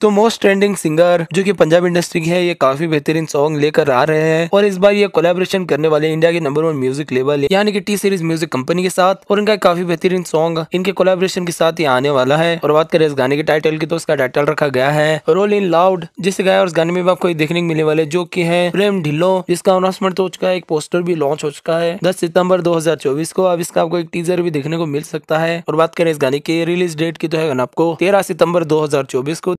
तो most trending singer जो कि पंजाब इंडस्ट्री के है ये काफी बेहतरीन सॉन्ग लेकर आ रहे हैं और इस बार ये कोलेबोरेशन करने वाले इंडिया के नंबर वन म्यूजिक लेबल यानी कि टी सीरीज म्यूजिक कंपनी के साथ और इनका काफी बेहतरीन सॉन्ग इनके कोलेबोरेशन के साथ ये आने वाला है और बात करें इस गाने के टाइटल की तो उसका टाइटल रखा गया है रोल इन लाउड जिसे गाया और इस गाने में आपको देखने को मिलने वाले जो की है प्रेम ढिल्लो जिसका अनाउंसमेंट तो हो चुका है एक पोस्टर भी लॉन्च हो चुका है दस सितम्बर दो को अब इसका आपको एक टीजर भी देखने को मिल सकता है और बात करें इस गाने की रिलीज डेट की तो है आपको तेरह सितम्बर दो को